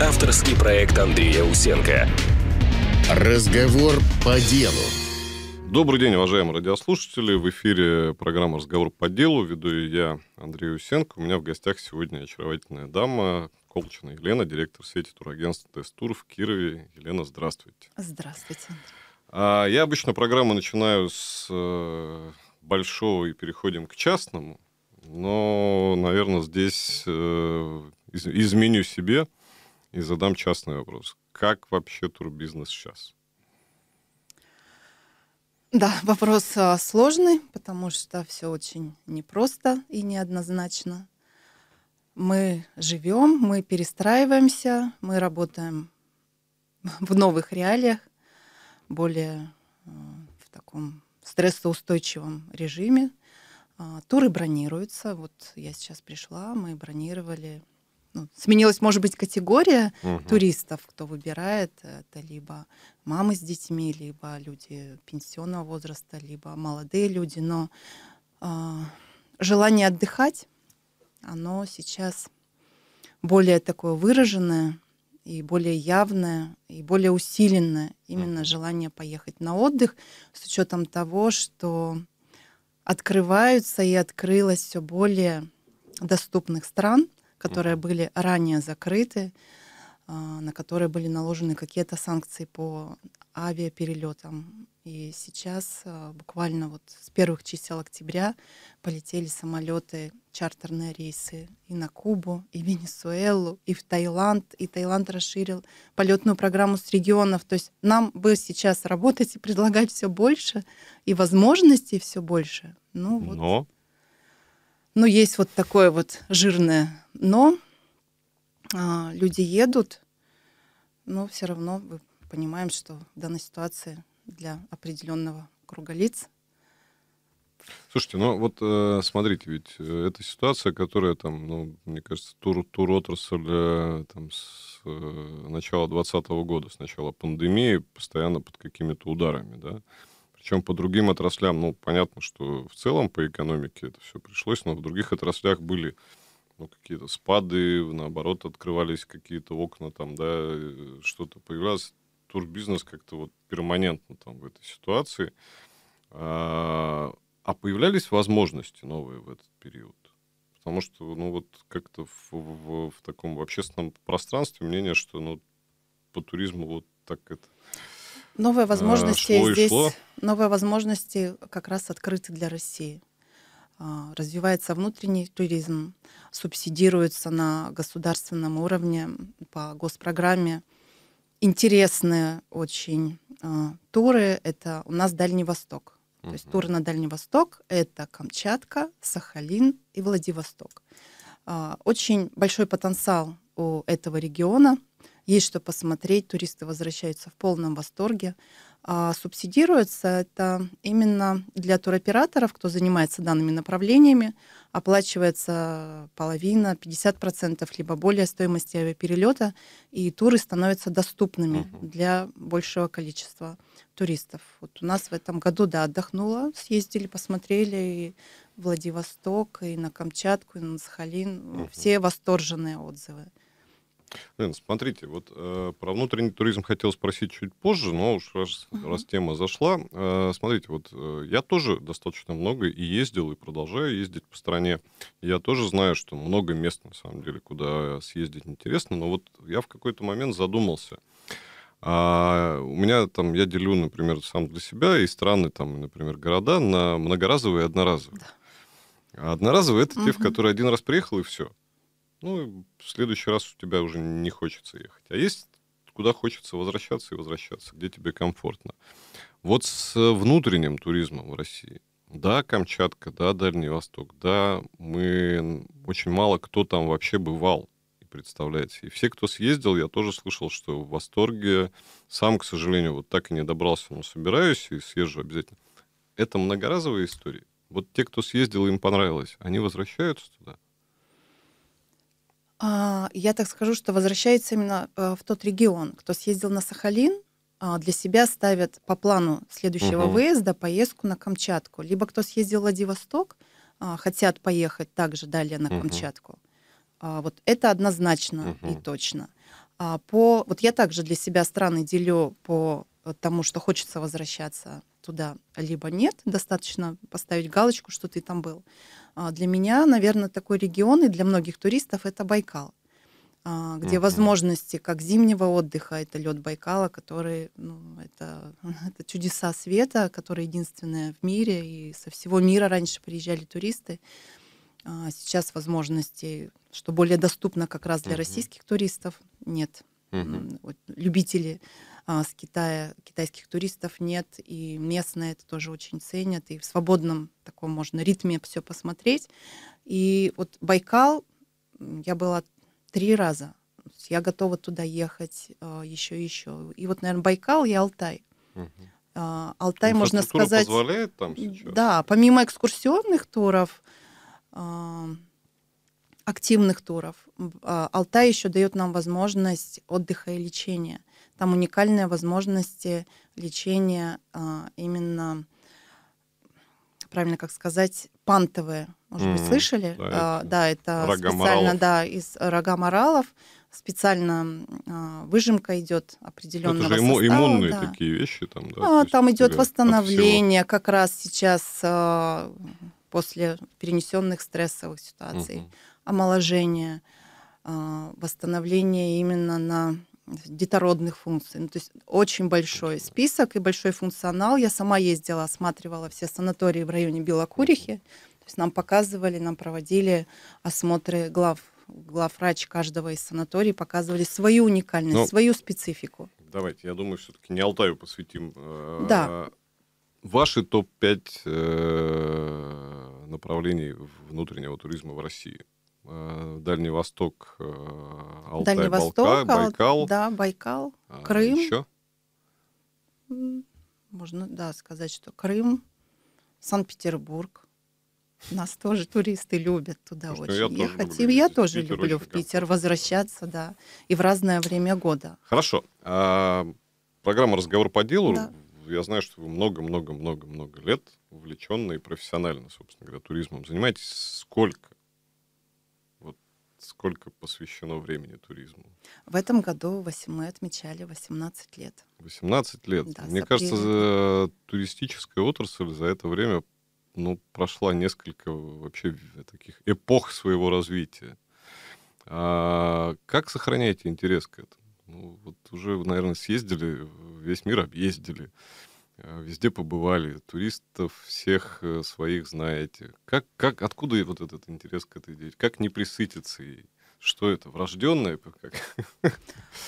Авторский проект Андрея Усенко. Разговор по делу. Добрый день, уважаемые радиослушатели. В эфире программа «Разговор по делу». Веду я, Андрей Усенко. У меня в гостях сегодня очаровательная дама Колчина Елена, директор сети турагентства «Тестур» в Кирове. Елена, здравствуйте. Здравствуйте, Андрей. А, я обычно программу начинаю с э, большого и переходим к частному. Но, наверное, здесь э, изменю себе и задам частный вопрос. Как вообще турбизнес сейчас? Да, вопрос а, сложный, потому что все очень непросто и неоднозначно. Мы живем, мы перестраиваемся, мы работаем в новых реалиях, более а, в таком стрессоустойчивом режиме. А, туры бронируются. Вот я сейчас пришла, мы бронировали ну, сменилась, может быть, категория угу. туристов, кто выбирает. Это либо мамы с детьми, либо люди пенсионного возраста, либо молодые люди. Но э, желание отдыхать, оно сейчас более такое выраженное и более явное, и более усиленное именно mm. желание поехать на отдых с учетом того, что открываются и открылось все более доступных стран, которые mm-hmm. были ранее закрыты, а, на которые были наложены какие-то санкции по авиаперелетам. И сейчас а, буквально вот с первых чисел октября полетели самолеты, чартерные рейсы и на Кубу, и в Венесуэлу, и в Таиланд. И Таиланд расширил полетную программу с регионов. То есть нам бы сейчас работать и предлагать все больше, и возможностей все больше. Ну, вот. Но ну есть вот такое вот жирное но. А, люди едут, но все равно мы понимаем, что в данной ситуации для определенного круга лиц Слушайте, ну вот э, смотрите, ведь э, эта ситуация, которая там, ну, мне кажется, тур, тур отрасль э, там, с э, начала 2020 года, с начала пандемии, постоянно под какими-то ударами, да чем по другим отраслям. Ну, понятно, что в целом по экономике это все пришлось, но в других отраслях были ну, какие-то спады, наоборот, открывались какие-то окна там, да, э, что-то появлялось. Турбизнес как-то вот перманентно там в этой ситуации. А, а появлялись возможности новые в этот период? Потому что, ну, вот как-то в, в, в таком общественном пространстве мнение, что, ну, по туризму вот так это... Новые а, возможности шло здесь, шло. новые возможности как раз открыты для России. А, развивается внутренний туризм, субсидируется на государственном уровне по госпрограмме. Интересные очень а, туры. Это у нас Дальний Восток. То есть туры на Дальний Восток — это Камчатка, Сахалин и Владивосток. Очень большой потенциал у этого региона — есть что посмотреть, туристы возвращаются в полном восторге. А субсидируется это именно для туроператоров, кто занимается данными направлениями, оплачивается половина, 50% либо более стоимости авиаперелета, и туры становятся доступными угу. для большего количества туристов. Вот у нас в этом году, да, отдохнула, съездили, посмотрели, и Владивосток, и на Камчатку, и на Сахалин. Угу. Все восторженные отзывы. Лен, смотрите, вот э, про внутренний туризм хотел спросить чуть позже, но уж раз, угу. раз тема зашла, э, смотрите, вот э, я тоже достаточно много и ездил, и продолжаю ездить по стране. Я тоже знаю, что много мест, на самом деле, куда съездить интересно, но вот я в какой-то момент задумался. А у меня там, я делю, например, сам для себя и страны, там, например, города на многоразовые и одноразовые. Да. А одноразовые — это угу. те, в которые один раз приехал, и все. Ну, в следующий раз у тебя уже не хочется ехать. А есть куда хочется возвращаться и возвращаться, где тебе комфортно. Вот с внутренним туризмом в России. Да, Камчатка, да, Дальний Восток, да, мы очень мало кто там вообще бывал, представляете. И все, кто съездил, я тоже слышал, что в восторге. Сам, к сожалению, вот так и не добрался, но собираюсь и съезжу обязательно. Это многоразовые истории. Вот те, кто съездил, им понравилось, они возвращаются туда. А, я так скажу, что возвращается именно э, в тот регион. Кто съездил на Сахалин, а, для себя ставят по плану следующего угу. выезда поездку на Камчатку. Либо кто съездил в Владивосток, а, хотят поехать также далее на угу. Камчатку. Вот это однозначно угу. и точно. По, вот я также для себя страны делю по э, тому, что хочется возвращаться туда, либо нет. Достаточно поставить галочку, что ты там был. А, для меня, наверное, такой регион и для многих туристов это Байкал а, где mm возможности как зимнего отдыха, это лед Байкала, который, ну, это, это чудеса света, которые единственное в мире, и со всего мира раньше приезжали туристы. А, сейчас возможностей, что более доступно как раз для mm российских туристов, нет. mm Вот, любители а, с Китая китайских туристов нет, и местные это тоже очень ценят, и в свободном таком можно ритме все посмотреть. И вот Байкал, я была три раза, я готова туда ехать а, еще и еще. И вот, наверное, Байкал и Алтай. Угу. Алтай, ну, можно сказать... позволяет там сейчас? Да, помимо экскурсионных туров, активных туров, Алтай еще дает нам возможность отдыха и лечения. Там уникальные возможности лечения а, именно, правильно как сказать, пантовые. Может быть, слышали? Да, а, это, да, это рога специально моралов. да, из рога моралов. Специально а, выжимка идет определенного ну, Это же состава, иммунные да. такие вещи там, да? А, там идет восстановление как раз сейчас а, после перенесенных стрессовых ситуаций, угу. омоложение, а, восстановление именно на детородных функций. Ну, то есть очень большой список и большой функционал. Я сама ездила, осматривала все санатории в районе Белокурихи. То есть нам показывали, нам проводили осмотры глав главврач каждого из санаторий показывали свою уникальность, Но ну, свою специфику. Давайте, я думаю, все-таки не Алтаю посвятим. Э, да. Ваши топ-5 э, направлений внутреннего туризма в России. Э, Дальний Восток, Алтай, Дальний Восток, Балка, Байкал. Да, Байкал, а, Крым. Еще? Можно, да, сказать, что Крым, Санкт-Петербург. Нас тоже туристы любят туда Потому очень я ехать. люблю, и я тоже Питер люблю в Питер возвращаться, да, и в разное время года. Хорошо. А, программа «Разговор по делу». Да. Я знаю, что вы много-много-много-много лет увлеченно и профессионально, собственно говоря, туризмом занимаетесь. Сколько сколько посвящено времени туризму? В этом году мы отмечали 18 лет. 18 лет. Да, Мне кажется, за туристическая отрасль за это время ну, прошла несколько вообще таких эпох своего развития. А как сохраняете интерес к этому? Ну, вот уже, наверное, съездили, весь мир объездили. Э, везде побывали, туристов всех э, своих знаете. Как, как, откуда вот этот интерес к этой деятельности? Как не присытиться ей? Что это, врожденное?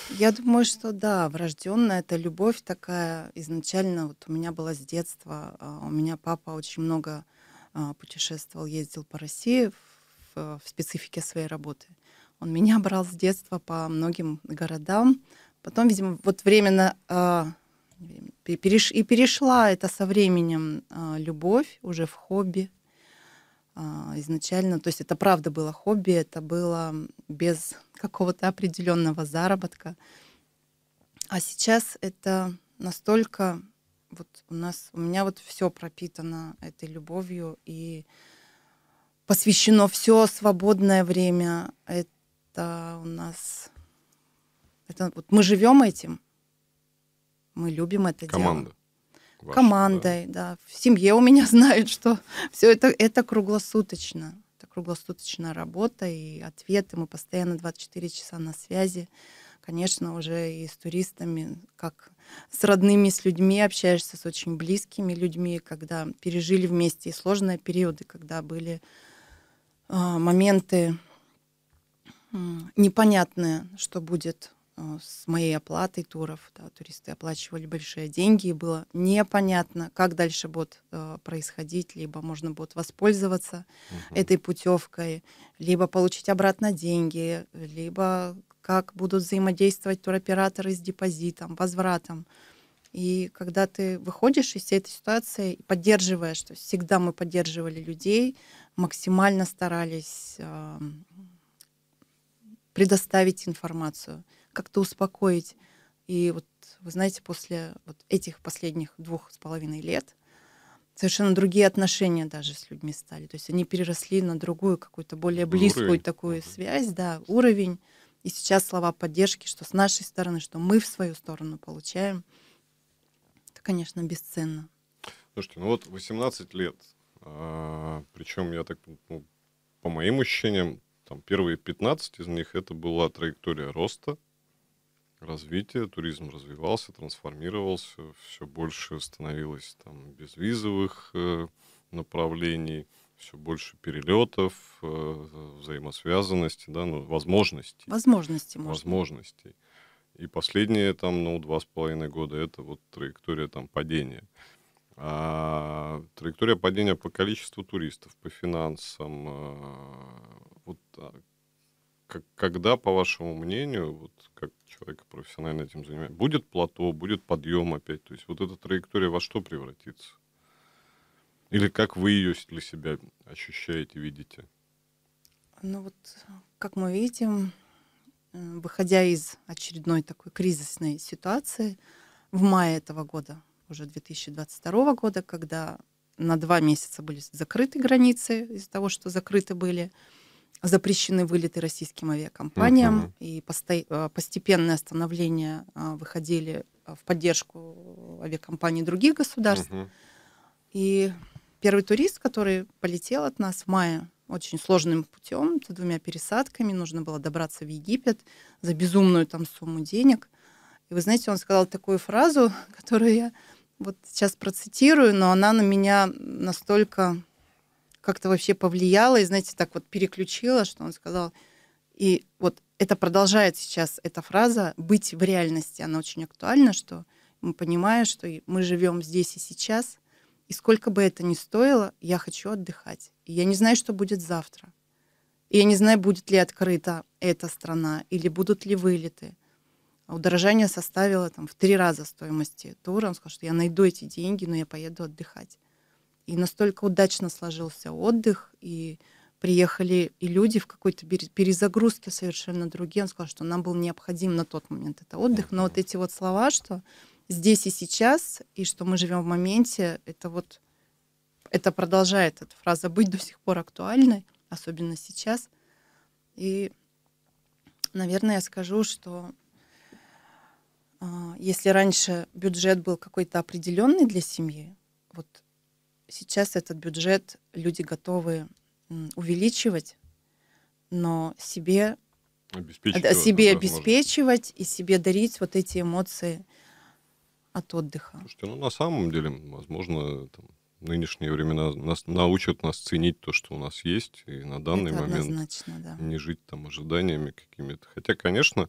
Я думаю, что да, врожденная это любовь такая изначально. Вот у меня была с детства. А, у меня папа очень много а, путешествовал, ездил по России в, в специфике своей работы. Он меня брал с детства по многим городам. Потом, видимо, вот временно а, и перешла это со временем а, любовь уже в хобби а, изначально. То есть это правда было хобби, это было без какого-то определенного заработка. А сейчас это настолько вот у нас, у меня вот все пропитано этой любовью и посвящено все свободное время. Это у нас, это вот мы живем этим, мы любим это Команда. дело. Ваша, Командой, да. да. В семье у меня знают, что все это, это круглосуточно. Это круглосуточная работа и ответы. Мы постоянно 24 часа на связи. Конечно, уже и с туристами, как с родными, с людьми общаешься, с очень близкими людьми, когда пережили вместе и сложные периоды, когда были э, моменты непонятные, что будет Э, с моей оплатой туров. Да, туристы оплачивали большие деньги, и было непонятно, как дальше будет э, происходить, либо можно будет воспользоваться угу. этой путевкой, либо получить обратно деньги, либо как будут взаимодействовать туроператоры с депозитом, возвратом. И когда ты выходишь из всей этой ситуации и поддерживаешь, то есть всегда мы поддерживали людей, максимально старались э, предоставить информацию. Uh как-то успокоить. И вот, вы знаете, после вот этих последних двух с половиной лет совершенно другие отношения даже с людьми стали. То есть они переросли на другую, какую-то более близкую уровень. такую угу. связь, да, уровень. И сейчас слова поддержки, что с нашей стороны, что мы в свою сторону получаем, это, конечно, бесценно. Слушайте, ну вот 18 лет, а, причем я так, ну, по моим ощущениям, там первые 15 из них это была траектория роста, развитие, туризм развивался, трансформировался, все больше становилось там безвизовых э, направлений, все больше перелетов, э, взаимосвязанности, да, ну, возможностей. Возможности, можно. Возможностей. И последние там, ну, два с половиной года это вот траектория там падения. А, траектория падения по количеству туристов, по финансам. Э, а, вот как, когда, по вашему мнению, вот как человек профессионально этим занимается, будет плато, будет подъем опять? То есть вот эта траектория во что превратится? Или как вы ее для себя ощущаете, видите? Ну вот, как мы видим, выходя из очередной такой кризисной ситуации в мае этого года, уже 2022 года, когда на два месяца были закрыты границы из-за того, что закрыты были, запрещены вылеты российским авиакомпаниям, uh-huh. и э, постепенное остановление э, выходили э, в поддержку авиакомпаний других государств. Uh-huh. И первый турист, который полетел от нас в мае, очень сложным путем, с двумя пересадками, нужно было добраться в Египет за безумную там сумму денег. И вы знаете, он сказал такую фразу, которую я вот сейчас процитирую, но она на меня настолько как-то вообще повлияло и, знаете, так вот переключило, что он сказал. И вот это продолжает сейчас эта фраза «быть в реальности». Она очень актуальна, что мы понимаем, что мы живем здесь и сейчас, и сколько бы это ни стоило, я хочу отдыхать. И я не знаю, что будет завтра. И я не знаю, будет ли открыта эта страна, или будут ли вылеты. А удорожание составило там, в три раза стоимости тура. Он сказал, что я найду эти деньги, но я поеду отдыхать. И настолько удачно сложился отдых, и приехали и люди в какой-то перезагрузке совершенно другие. Он сказал, что нам был необходим на тот момент это отдых. Но вот эти вот слова, что здесь и сейчас, и что мы живем в моменте, это вот это продолжает эта фраза быть до сих пор актуальной, особенно сейчас. И, наверное, я скажу, что а, если раньше бюджет был какой-то определенный для семьи, вот сейчас этот бюджет люди готовы увеличивать, но себе обеспечивать, э, себе обеспечивать и себе дарить вот эти эмоции от отдыха. Слушайте, ну на самом деле, возможно, там, нынешние времена нас научат нас ценить то, что у нас есть, и на данный Это момент да. не жить там ожиданиями какими-то. Хотя, конечно,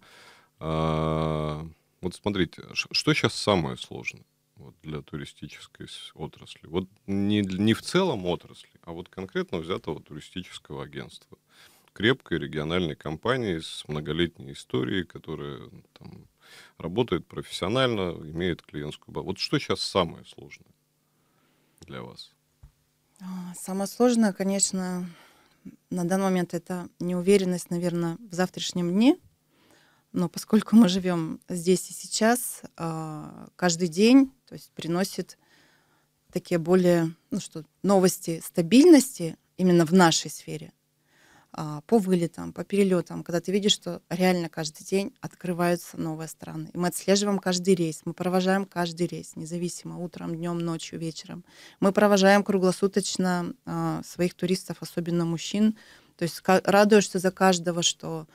а, вот смотрите, что сейчас самое сложное? вот, для туристической отрасли. Вот не, не в целом отрасли, а вот конкретно взятого туристического агентства. Крепкой региональной компании с многолетней историей, которая там, работает профессионально, имеет клиентскую базу. Вот что сейчас самое сложное для вас? А, самое сложное, конечно, на данный момент это неуверенность, наверное, в завтрашнем дне – но поскольку мы живем здесь и сейчас, а, каждый день то есть, приносит такие более ну, что, новости стабильности именно в нашей сфере. А, по вылетам, по перелетам, когда ты видишь, что реально каждый день открываются новые страны. И мы отслеживаем каждый рейс, мы провожаем каждый рейс, независимо утром, днем, ночью, вечером. Мы провожаем круглосуточно а, своих туристов, особенно мужчин. То есть радуешься за каждого, что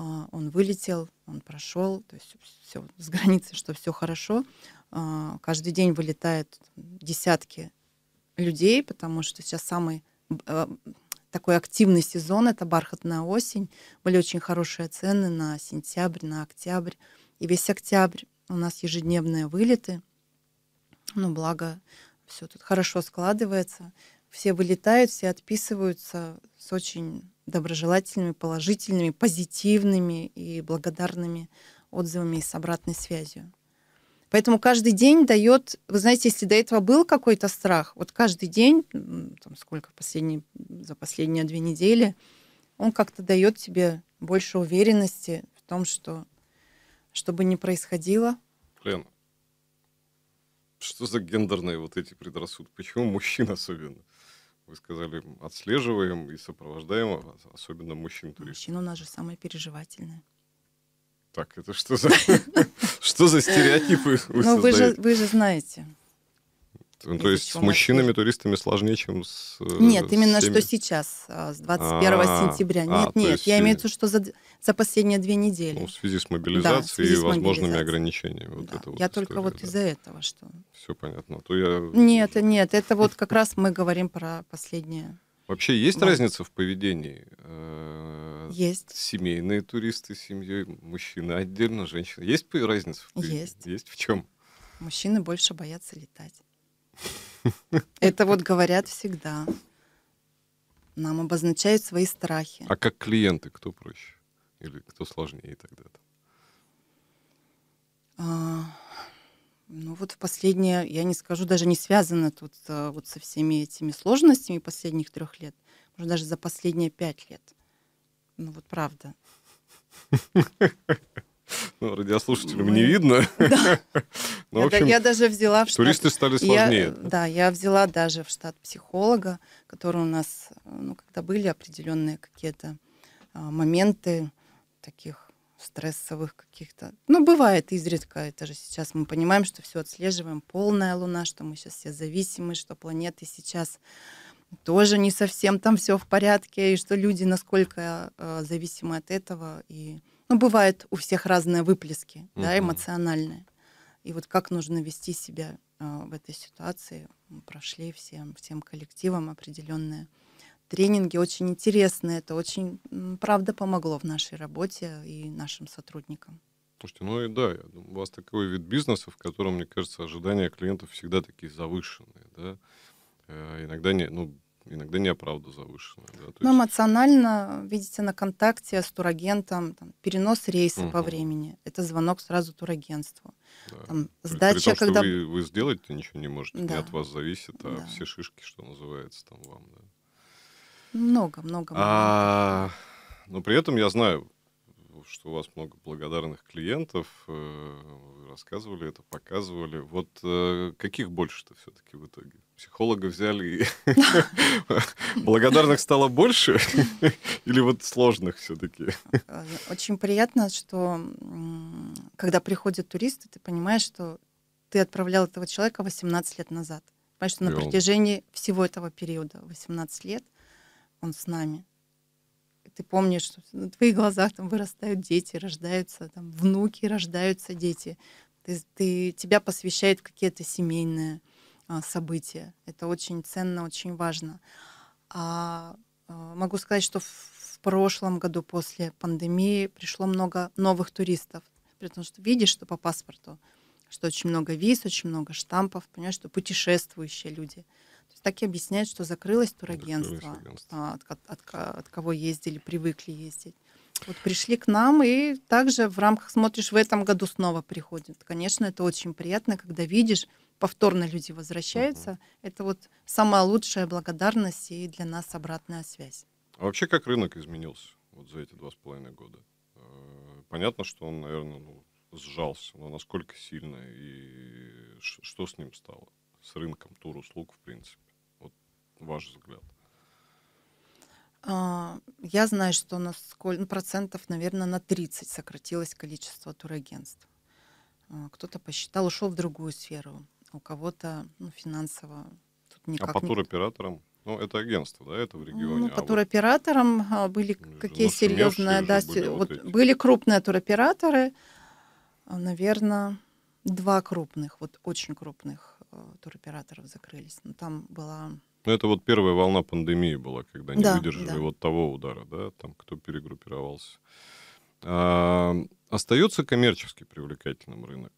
а, он вылетел, он прошел, то есть все с границы, что все хорошо. А, каждый день вылетают десятки людей, потому что сейчас самый а, такой активный сезон, это бархатная осень. Были очень хорошие цены на сентябрь, на октябрь. И весь октябрь у нас ежедневные вылеты. Ну, благо, все тут хорошо складывается. Все вылетают, все отписываются с очень доброжелательными, положительными, позитивными и благодарными отзывами и с обратной связью. Поэтому каждый день дает, вы знаете, если до этого был какой-то страх, вот каждый день, там сколько последний, за последние две недели, он как-то дает тебе больше уверенности в том, что что бы ни происходило. Лена, что за гендерные вот эти предрассудки? Почему мужчин особенно? вы сказали, отслеживаем и сопровождаем, а, особенно мужчин-туристов. Мужчин у нас же самое переживательное. Так, это что за, что за стереотипы вы Ну, вы же, вы же знаете. Ну, то есть с мужчинами-туристами сложнее, чем с... Э, нет, именно всеми... что сейчас, э, с 21 а, сентября. Нет, а, нет, есть... я имею в виду, что за, за последние две недели. Ну, в связи с мобилизацией да, связи с и возможными ограничениями. Вот да. это вот я история, только вот да. из-за этого, что... Все понятно. А то я... А, нет, нет, это вот как раз мы говорим про последние... Вообще есть разница в поведении? Э, есть. Семейные туристы с семьей, мужчина отдельно, женщина. Есть разница Есть. Есть в чем? Мужчины больше боятся летать. Это вот говорят всегда. Нам обозначают свои страхи. А как клиенты, кто проще? Или кто сложнее тогда-то? А, ну вот в последнее, я не скажу, даже не связано тут а, вот со всеми этими сложностями последних трех лет, может даже за последние пять лет. Ну вот правда. Ну, радиослушателям Мы... не видно. Да. Но, ну, в общем, я даже взяла в штат... Туристы стали сложнее. Я, да, я взяла даже в штат психолога, который у нас, ну, когда были определенные какие-то а, моменты таких стрессовых каких-то. Ну, бывает изредка, это же сейчас мы понимаем, что все отслеживаем, полная луна, что мы сейчас все зависимы, что планеты сейчас тоже не совсем там все в порядке, и что люди насколько э, зависимы от этого, и ну, бывает у всех разные выплески, угу. да, эмоциональные. И вот как нужно вести себя э, в этой ситуации, Мы прошли всем, всем коллективам определенные тренинги, очень интересные. Это очень, правда, помогло в нашей работе и нашим сотрудникам. Слушайте, ну и да, я думаю, у вас такой вид бизнеса, в котором, мне кажется, ожидания клиентов всегда такие завышенные, да. Э, иногда не, ну, иногда неоправданно завышенная. Да? Ну, эмоционально, видите, на контакте с турагентом, там, перенос рейса угу. по времени, это звонок сразу турагентству. Да. Там, сдача, при том, что когда... вы, вы сделать ничего не можете, да. не от вас зависит, а да. все шишки, что называется, там вам. Да. Много, много. А... Моментов. Но при этом я знаю, что у вас много благодарных клиентов. Э, вы рассказывали это, показывали. Вот э, каких больше-то все-таки в итоге? Психолога взяли и благодарных стало больше? Или вот сложных все-таки? Э, очень приятно, что когда приходят туристы, ты понимаешь, что ты отправлял этого человека 18 лет назад. Понимаешь, что на протяжении всего этого периода, 18 лет, он с нами ты помнишь, что на твоих глазах там вырастают дети, рождаются там внуки, рождаются дети. Ты, ты, тебя посвящают какие-то семейные а, события. Это очень ценно, очень важно. А, а могу сказать, что в, в прошлом году после пандемии пришло много новых туристов, потому что видишь, что по паспорту, что очень много виз, очень много штампов, понимаешь, что путешествующие люди – есть так и объясняют, что закрылось турагентство, закрылось агентство. от, от, от, кого ездили, привыкли ездить. Вот пришли к нам, и также в рамках «Смотришь» в этом году снова приходят. Конечно, это очень приятно, когда видишь, повторно люди возвращаются. Угу. Это вот самая лучшая благодарность и для нас обратная связь. А вообще как рынок изменился вот за эти два с половиной года? Э, понятно, что он, наверное, ну, сжался, но насколько сильно и что с ним стало? с рынком тур-услуг, в принципе? Вот ваш взгляд. А, я знаю, что на сколь... Ну, процентов, наверное, на 30 сократилось количество турагентств. А, кто-то посчитал, ушел в другую сферу. У кого-то ну, финансово тут а никак. А по туроператорам? Не... Ну, это агентство, да, это в регионе. Ну, по а туроператорам вот... были какие серьезные, да, были, вот были крупные туроператоры, наверное, два крупных, вот очень крупных Э, туроператоров закрылись. Но ну, там была... Ну, это вот первая волна пандемии была, когда не да, выдержали да. вот того удара, да, там кто перегруппировался. А, остается коммерчески привлекательным рынок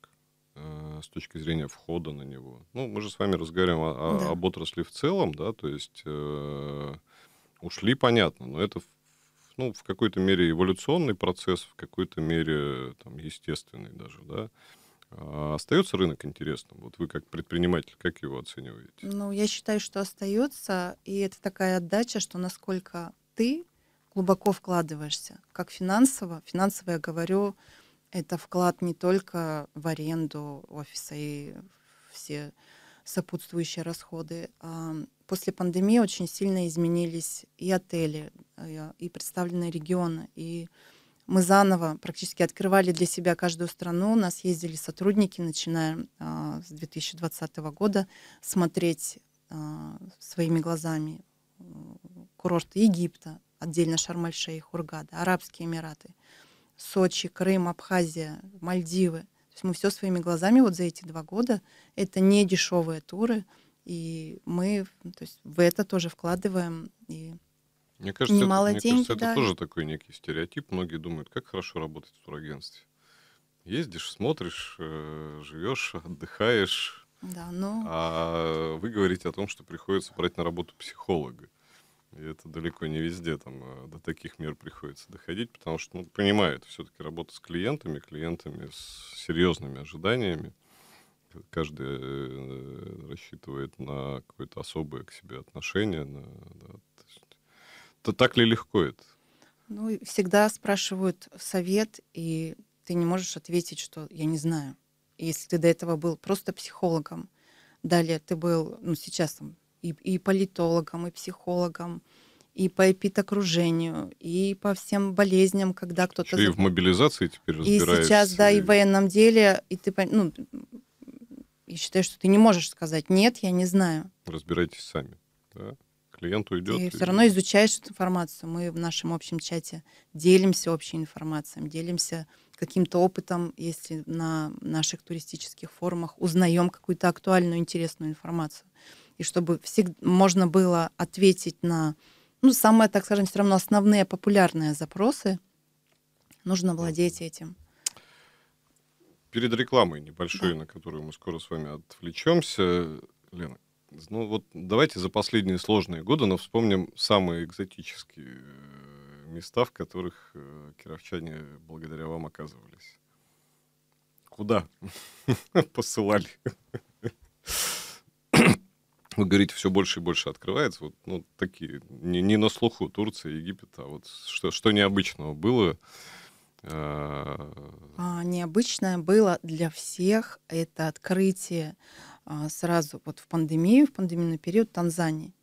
э, с точки зрения входа на него. Ну, мы же с вами разговариваем о, да. об отрасли в целом, да, то есть э, ушли, понятно, но это ну, в какой-то мере эволюционный процесс, в какой-то мере там, естественный даже, да. А остается рынок интересным? Вот вы как предприниматель, как его оцениваете? Ну, я считаю, что остается, и это такая отдача, что насколько ты глубоко вкладываешься, как финансово. Финансово я говорю, это вклад не только в аренду офиса и все сопутствующие расходы. А, после пандемии очень сильно изменились и отели, а, и представленные регионы, и мы заново практически открывали для себя каждую страну. У нас ездили сотрудники, начиная а, с 2020 года, смотреть а, своими глазами курорты Египта, отдельно Шарм-эль-Шейх, Хургада, Арабские Эмираты, Сочи, Крым, Абхазия, Мальдивы. То есть мы все своими глазами вот за эти два года. Это не дешевые туры, и мы то есть, в это тоже вкладываем и мне кажется, немало это, мне кажется, дали. это тоже такой некий стереотип. Многие думают, как хорошо работать в турагентстве. Ездишь, смотришь, э, живешь, отдыхаешь. Да, ну... А вы говорите о том, что приходится брать на работу психолога. И это далеко не везде там э, до таких мер приходится доходить, потому что, ну, понимаю, все-таки работа с клиентами, клиентами с серьезными ожиданиями. Каждый э, рассчитывает на какое-то особое к себе отношение, на да, то так ли легко это? Ну, всегда спрашивают совет, и ты не можешь ответить, что я не знаю. Если ты до этого был просто психологом, далее ты был, ну, сейчас там, и, и политологом, и психологом, и по эпидокружению, и по всем болезням, когда кто-то... Еще и в мобилизации теперь разбираешься И сейчас, да, и в военном деле, и ты, ну, я считаю, что ты не можешь сказать «нет, я не знаю». Разбирайтесь сами, да? клиент уйдет. И все равно изучаешь эту информацию. Мы в нашем общем чате делимся общей информацией, делимся каким-то опытом, если на наших туристических форумах узнаем какую-то актуальную, интересную информацию. И чтобы всегда можно было ответить на, ну, самые, так скажем, все равно основные популярные запросы, нужно владеть этим перед рекламой небольшой, да. на которую мы скоро с вами отвлечемся. Лена, ну вот давайте за последние сложные годы, но вспомним самые экзотические э, места, в которых э, кировчане благодаря вам оказывались. Куда посылали? Вы говорите, все больше и больше открывается. Вот ну, такие, не, не на слуху Турция, Египет, а вот что, что необычного было Э, а, необычное было для всех это открытие а, сразу вот в пандемию, в пандемийный период Танзании.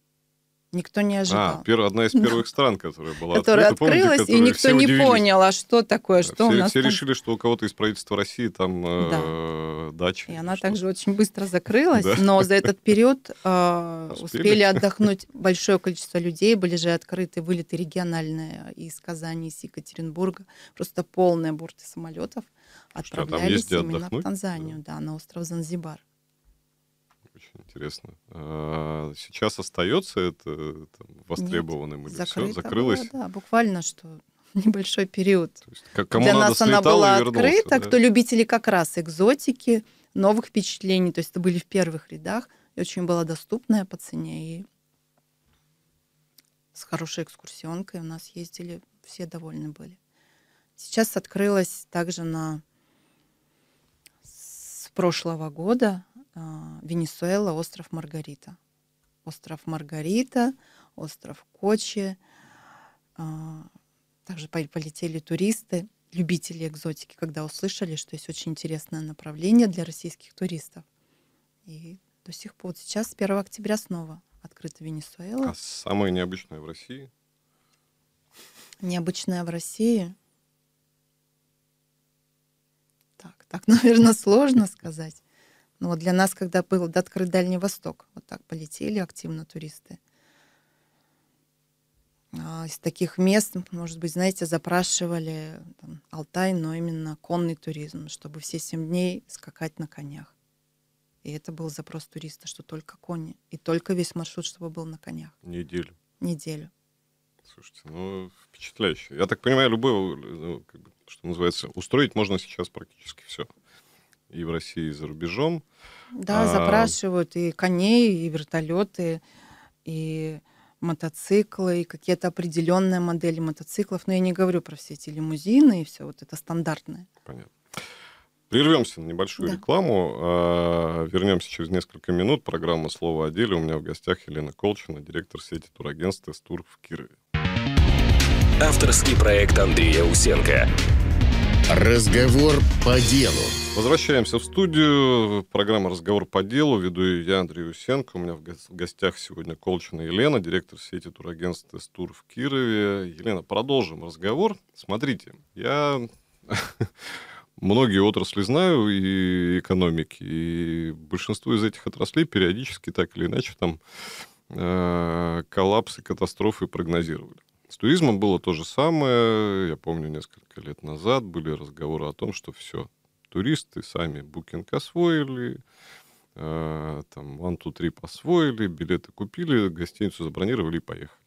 Никто не а, ожидал. А, пер, одна из первых стран, которая была которая открылась, и никто не понял, а что такое, что все, у нас Все решили, что у кого-то из правительства России там э, дача. И она также очень быстро закрылась, но за этот период э, успели. отдохнуть большое количество людей, были же открыты вылеты региональные из Казани, из Екатеринбурга, просто полные борты самолетов а отправлялись что, там именно в Танзанию, да, на остров Занзибар очень интересно. А сейчас остается это там, востребованным Нет, или закрыто, все? Закрылось? Было, да, буквально что небольшой период. То есть, как, кому Для надо, нас она была открыта, да? кто любители как раз экзотики, новых впечатлений, то есть это были в первых рядах, и очень была доступная по цене, и с хорошей экскурсионкой у нас ездили, все довольны были. Сейчас открылась также на с прошлого года а, Венесуэла, остров Маргарита. Остров Маргарита, остров Кочи. А, также полетели туристы, любители экзотики, когда услышали, что есть очень интересное направление для российских туристов. И до сих пор, вот сейчас, с 1 октября снова открыта Венесуэла. А самое необычное в России? Необычное в России? Так, так, наверное, сложно сказать. Ну, вот для нас, когда был открыт Дальний Восток, вот так полетели активно туристы. А из таких мест, может быть, знаете, запрашивали там, Алтай, но именно конный туризм, чтобы все семь дней скакать на конях. И это был запрос туриста, что только кони. И только весь маршрут, чтобы был на конях. Неделю. Неделю. Слушайте, ну, впечатляюще. Я так понимаю, любое, ну, как бы, что называется, устроить можно сейчас практически все и в России, и за рубежом. Да, а... запрашивают и коней, и вертолеты, и мотоциклы, и какие-то определенные модели мотоциклов. Но я не говорю про все эти лимузины и все вот это стандартное. Понятно. Прервемся на небольшую да. рекламу. А, вернемся через несколько минут. Программа «Слово о деле». У меня в гостях Елена Колчина, директор сети турагентства «Стур» в Кирове. Авторский проект Андрея Усенко. Разговор по делу. Возвращаемся в студию. Программа «Разговор по делу». Веду я, Андрей Усенко. У меня в гостях сегодня Колчина Елена, директор сети турагентств «Тестур» в Кирове. Елена, продолжим разговор. Смотрите, я многие отрасли знаю и экономики, и большинство из этих отраслей периодически так или иначе там э, коллапсы, катастрофы прогнозировали. С туризмом было то же самое. Я помню, несколько лет назад были разговоры о том, что все, туристы сами букинг освоили, э, там one, two, three освоили, билеты купили, гостиницу забронировали и поехали.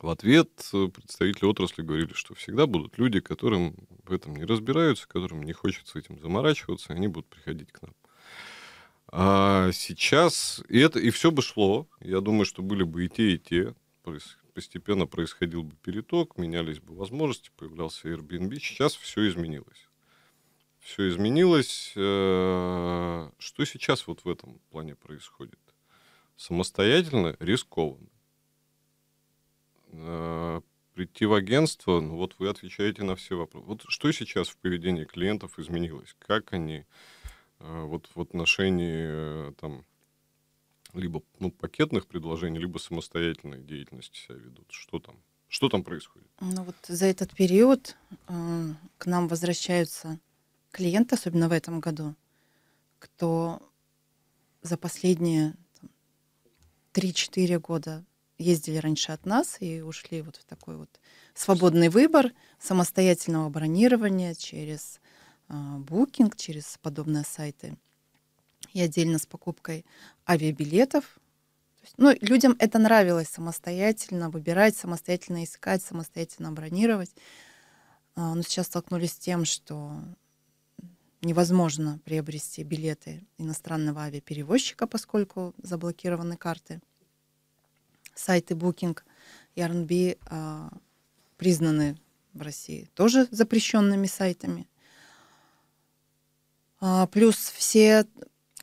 В ответ представители отрасли говорили, что всегда будут люди, которым в этом не разбираются, которым не хочется этим заморачиваться, они будут приходить к нам. А сейчас и это и все бы шло. Я думаю, что были бы и те, и те постепенно происходил бы переток, менялись бы возможности, появлялся Airbnb. Сейчас все изменилось. Все изменилось. Э, что сейчас вот в этом плане происходит? Самостоятельно рискованно. Э, прийти в агентство, ну вот вы отвечаете на все вопросы. Вот что сейчас в поведении клиентов изменилось? Как они э, вот в отношении там либо ну, пакетных предложений, либо самостоятельной деятельности себя ведут? Что там? Что там происходит? Ну вот за этот период э, к нам возвращаются клиенты, особенно в этом году, кто за последние 3-4 года ездили раньше от нас и ушли вот в такой вот свободный выбор самостоятельного бронирования через э, Booking, через подобные сайты – и отдельно с покупкой авиабилетов. Ну, людям это нравилось самостоятельно выбирать, самостоятельно искать, самостоятельно бронировать. А, но сейчас столкнулись с тем, что невозможно приобрести билеты иностранного авиаперевозчика, поскольку заблокированы карты. Сайты Booking и R&B а, признаны в России тоже запрещенными сайтами. А, плюс все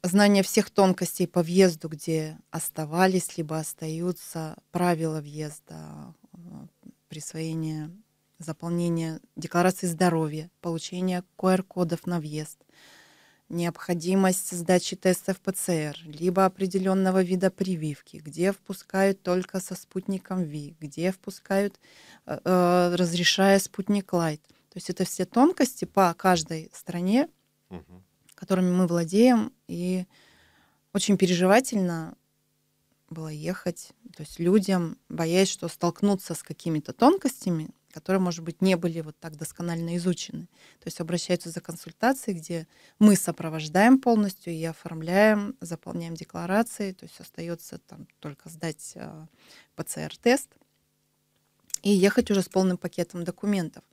знание всех тонкостей по въезду, где оставались либо остаются, правила въезда, присвоение, заполнение декларации здоровья, получение QR-кодов на въезд, необходимость сдачи тестов ПЦР, либо определенного вида прививки, где впускают только со спутником ВИ, где впускают, э, э разрешая спутник Лайт. То есть это все тонкости по каждой стране. Угу которыми мы владеем, и очень переживательно было ехать, то есть людям, боясь, что столкнуться с какими-то тонкостями, которые, может быть, не были вот так досконально изучены. То есть обращаются за консультацией, где мы сопровождаем полностью и оформляем, заполняем декларации, то есть остается там только сдать э, ПЦР-тест и ехать уже с полным пакетом документов.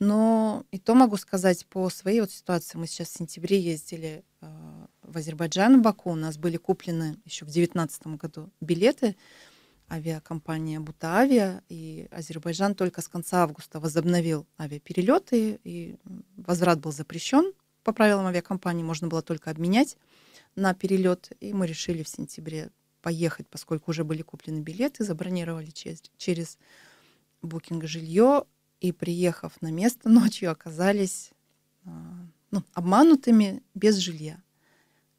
Но и то могу сказать по своей вот ситуации. Мы сейчас в сентябре ездили э, в Азербайджан, в Баку. У нас были куплены еще в 2019 году билеты авиакомпания Бутавиа, и Азербайджан только с конца августа возобновил авиаперелеты, и возврат был запрещен по правилам авиакомпании, можно было только обменять на перелет, и мы решили в сентябре поехать, поскольку уже были куплены билеты, забронировали через, через Booking жилье, и, приехав на место ночью, оказались а, ну, обманутыми без жилья.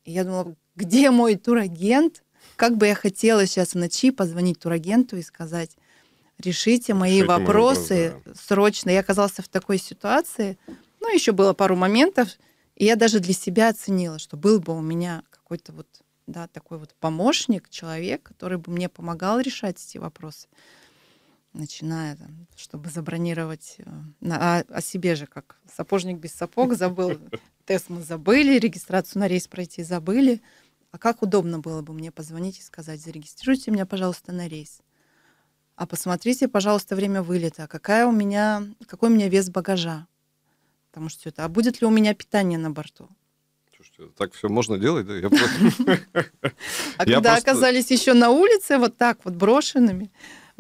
И я думала, где мой турагент? Как бы я хотела сейчас в ночи позвонить турагенту и сказать, решите мои вопросы вопрос, да. срочно. Я оказался в такой ситуации. Ну, еще было пару моментов. И я даже для себя оценила, что был бы у меня какой-то вот да, такой вот помощник, человек, который бы мне помогал решать эти вопросы, начиная, там, чтобы забронировать э, на, о, а, о себе же, как сапожник без сапог, забыл, тест мы забыли, регистрацию на рейс пройти забыли. А как удобно было бы мне позвонить и сказать, зарегистрируйте меня, пожалуйста, на рейс. А посмотрите, пожалуйста, время вылета, какая у меня, какой у меня вес багажа. Потому что это, а будет ли у меня питание на борту? Слушайте, так все можно делать, да? А когда оказались еще на улице, вот так вот брошенными,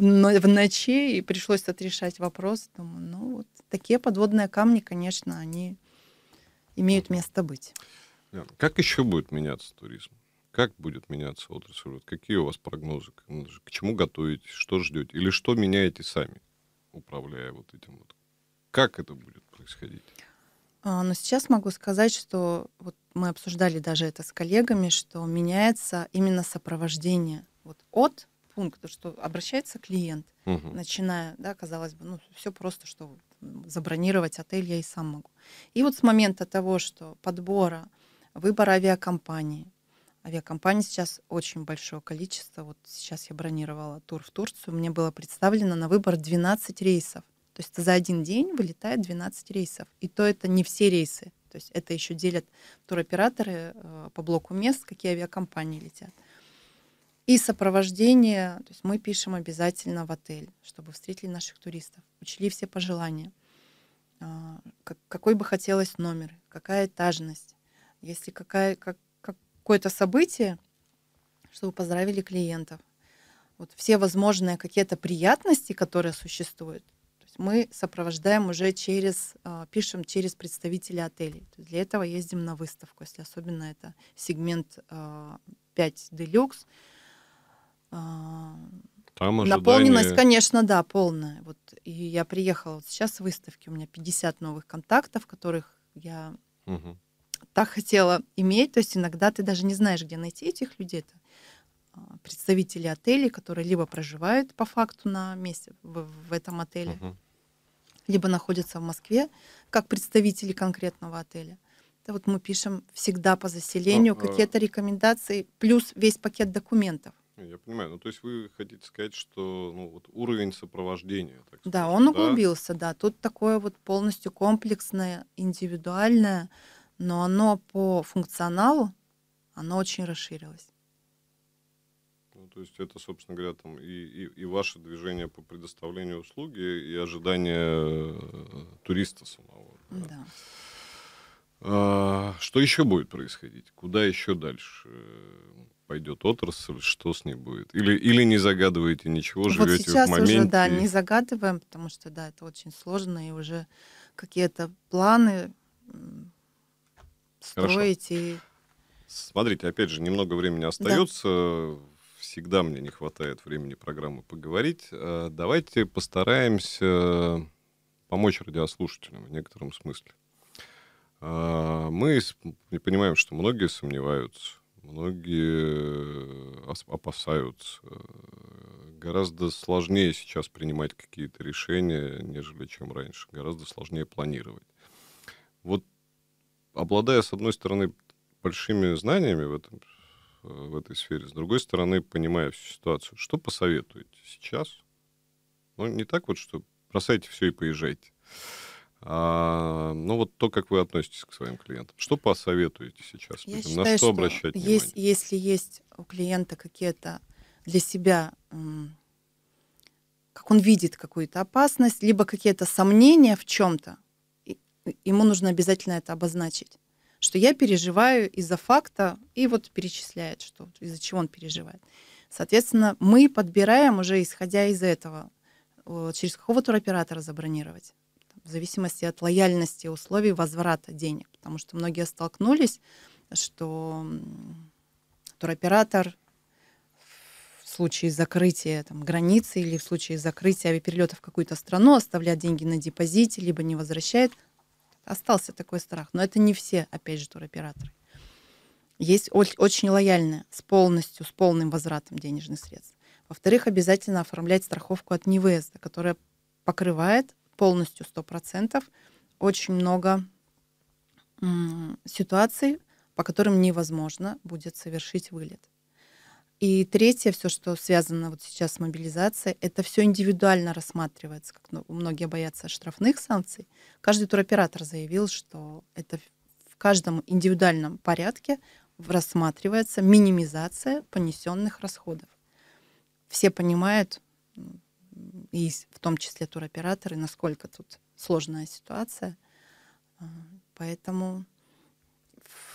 в ночи, и пришлось отрешать вопрос. Думаю, ну вот такие подводные камни, конечно, они имеют место быть. Ну как еще будет меняться туризм? Как будет меняться отрасль? какие у вас прогнозы? Ну, к чему готовитесь? Что ждете? Или что меняете сами, управляя вот этим вот? Как это будет происходить? А, но ну, сейчас могу сказать, что вот мы обсуждали даже это с коллегами, что меняется именно сопровождение вот от пункт, что обращается клиент, угу. начиная, да, казалось бы, ну, все просто, что забронировать отель я и сам могу. И вот с момента того, что подбора, выбора авиакомпании, авиакомпании сейчас очень большое количество. Вот сейчас я бронировала тур в Турцию, мне было представлено на выбор 12 рейсов. То есть за один день вылетает 12 рейсов. И то это не все рейсы. То есть это еще делят туроператоры э, по блоку мест, какие авиакомпании летят. И сопровождение, то есть мы пишем обязательно в отель, чтобы встретили наших туристов, учли все пожелания, а, какой бы хотелось номер, какая этажность, если какая, как, какое-то событие, чтобы поздравили клиентов. Вот все возможные какие-то приятности, которые существуют, мы сопровождаем уже через, а, пишем через представителей отелей. Для этого ездим на выставку, если особенно это сегмент 5 а, Deluxe, а, Там Наполненность, конечно, да, полная. Вот, и я приехала вот сейчас выставки, у меня 50 новых контактов, которых я угу. так хотела иметь. То есть иногда ты даже не знаешь, где найти этих людей. Это а, представители отелей, которые либо проживают по факту на месте в, в этом отеле, угу. либо находятся в Москве как представители конкретного отеля. Это вот мы пишем всегда по заселению, ну, какие-то э, рекомендации, плюс весь пакет документов. Я понимаю. Ну, то есть вы хотите сказать, что ну, вот уровень сопровождения. Так сказать, да, он углубился, да. Тут такое вот полностью комплексное, индивидуальное, но оно по функционалу, оно очень расширилось. Ну, то есть это, собственно говоря, там и, и, и ваше движение по предоставлению услуги и ожидание э, туриста самого. Да. да. А, что еще будет происходить? Куда еще дальше? пойдет отрасль, что с ней будет? Или, или не загадываете ничего, вот живете сейчас в моменте? Уже, да, не загадываем, потому что, да, это очень сложно, и уже какие-то планы строить. И... Смотрите, опять же, немного времени остается. Да. Всегда мне не хватает времени программы поговорить. Э, давайте постараемся помочь радиослушателям в некотором смысле. Э, мы понимаем, что многие сомневаются многие э, опасаются. Гораздо сложнее сейчас принимать какие-то решения, нежели чем раньше. Гораздо сложнее планировать. Вот обладая, с одной стороны, большими знаниями в, этом, э, в этой сфере, с другой стороны, понимая всю ситуацию, что посоветуете сейчас? Ну, не так вот, что бросайте все и поезжайте. А, ну вот то, как вы относитесь к своим клиентам. Что посоветуете сейчас? Я считаю, На что, что обращать есть, внимание? Если есть у клиента какие-то для себя, как он видит какую-то опасность, либо какие-то сомнения в чем-то, ему нужно обязательно это обозначить, что я переживаю из-за факта, и вот перечисляет, что из-за чего он переживает. Соответственно, мы подбираем уже исходя из этого, через какого туроператора забронировать в зависимости от лояльности условий возврата денег, потому что многие столкнулись, что туроператор в случае закрытия там, границы или в случае закрытия авиаперелета в какую-то страну оставляет деньги на депозите, либо не возвращает. Остался такой страх. Но это не все, опять же, туроператоры. Есть очень лояльные, с полностью, с полным возвратом денежных средств. Во-вторых, обязательно оформлять страховку от невыезда, которая покрывает полностью 100%. Очень много ситуаций, по которым невозможно будет совершить вылет. И третье, все, что связано вот сейчас с мобилизацией, это все индивидуально рассматривается, как ну, многие боятся штрафных санкций. Каждый туроператор заявил, что это в каждом индивидуальном порядке рассматривается минимизация понесенных расходов. Все понимают, и в том числе туроператоры, насколько тут сложная ситуация. А, поэтому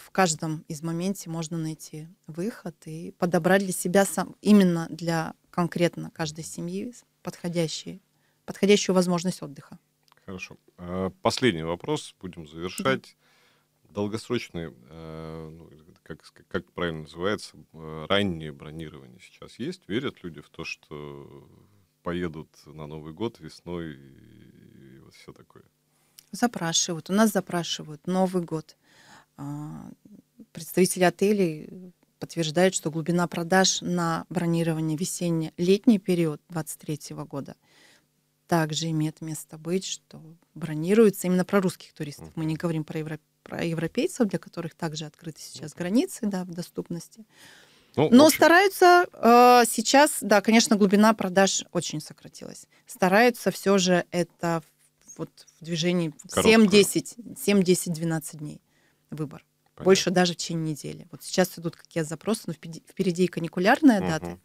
в каждом из моментов можно найти выход и подобрать для себя сам, именно для конкретно каждой семьи подходящий, подходящую возможность отдыха. Хорошо. А, последний вопрос, будем завершать. Долгосрочные, а, ну, как, как правильно называется, раннее бронирование сейчас есть? Верят люди в то, что поедут на Новый год весной и, и вот все такое. Запрашивают. У нас запрашивают Новый год. А, представители отелей подтверждают, что глубина продаж на бронирование весенне-летний период 23 года также имеет место быть, что бронируется именно про русских туристов. Мы не говорим про, европ про европейцев, для которых также открыты сейчас границы да, в доступности. Ну, Но общем... стараются э, сейчас, да, конечно, глубина продаж очень сократилась. Стараются все же это вот в движении 7-10, 7-10-12 дней выбор. Понятно. Больше даже в течение недели. Вот сейчас идут какие-то запросы, но впереди и каникулярная угу. дата.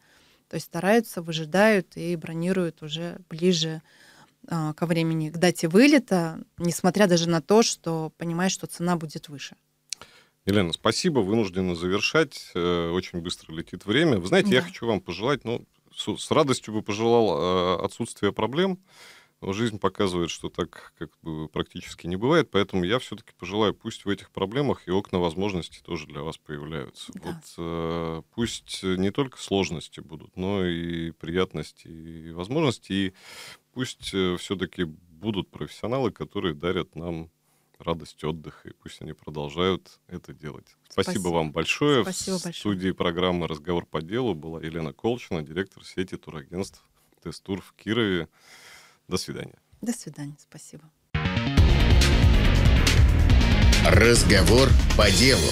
То есть стараются, выжидают и бронируют уже ближе э, ко времени, к дате вылета, несмотря даже на то, что понимаешь, что цена будет выше. Елена, спасибо, вынуждена завершать. Э, очень быстро летит время. Вы знаете, да. я хочу вам пожелать, ну, с, радостью бы пожелал э, отсутствия проблем. Но жизнь показывает, что так как бы практически не бывает, поэтому я все-таки пожелаю, пусть в этих проблемах и окна возможностей тоже для вас появляются. Да. Вот, э, пусть не только сложности будут, но и приятности и возможности, и пусть э, все-таки будут профессионалы, которые дарят нам радость отдыха, и пусть они продолжают это делать. Спасибо, Спасибо. вам большое. Спасибо В большое. студии программы «Разговор по делу» была Елена Колчина, директор сети турагентств «Тестур» в Кирове. До свидания. До свидания. Спасибо. Разговор по делу.